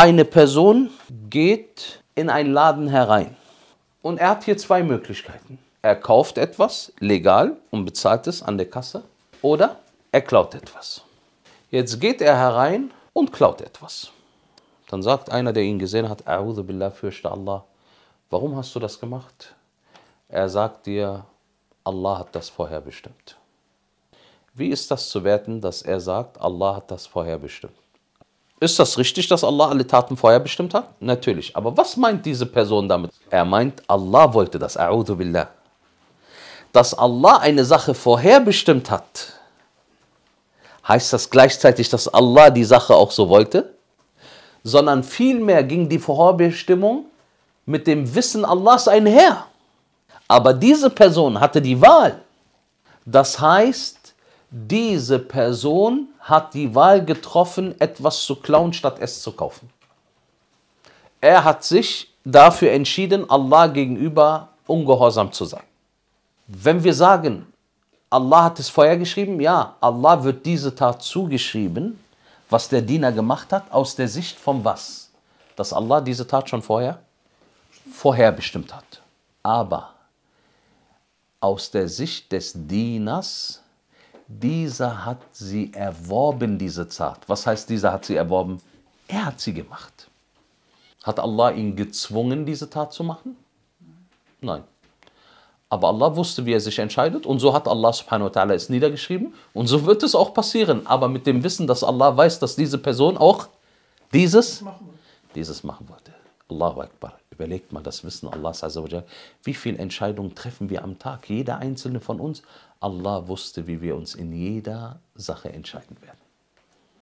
Eine Person geht in einen Laden herein und er hat hier zwei Möglichkeiten. Er kauft etwas legal und bezahlt es an der Kasse oder er klaut etwas. Jetzt geht er herein und klaut etwas. Dann sagt einer, der ihn gesehen hat, A'udhu Billah, fürchte Allah, warum hast du das gemacht? Er sagt dir, Allah hat das vorher bestimmt. Wie ist das zu werten, dass er sagt, Allah hat das vorher bestimmt? Ist das richtig, dass Allah alle Taten vorher bestimmt hat? Natürlich. Aber was meint diese Person damit? Er meint, Allah wollte das. A'udhu billah. Dass Allah eine Sache vorherbestimmt hat, heißt das gleichzeitig, dass Allah die Sache auch so wollte? Sondern vielmehr ging die Vorherbestimmung mit dem Wissen Allahs einher. Aber diese Person hatte die Wahl. Das heißt, diese Person hat die Wahl getroffen, etwas zu klauen, statt es zu kaufen. Er hat sich dafür entschieden, Allah gegenüber ungehorsam zu sein. Wenn wir sagen, Allah hat es vorhergeschrieben, ja, Allah wird diese Tat zugeschrieben, was der Diener gemacht hat, aus der Sicht von was? Dass Allah diese Tat schon vorher vorherbestimmt hat. Aber aus der Sicht des Dieners dieser hat sie erworben, diese Zart. Was heißt, dieser hat sie erworben? Er hat sie gemacht. Hat Allah ihn gezwungen, diese Tat zu machen? Nein. Aber Allah wusste, wie er sich entscheidet und so hat Allah subhanahu wa ta'ala es niedergeschrieben und so wird es auch passieren. Aber mit dem Wissen, dass Allah weiß, dass diese Person auch dieses, dieses machen wollte. Allahu Akbar. Überlegt mal das Wissen Allahs Wie viele Entscheidungen treffen wir am Tag? Jeder einzelne von uns. Allah wusste, wie wir uns in jeder Sache entscheiden werden.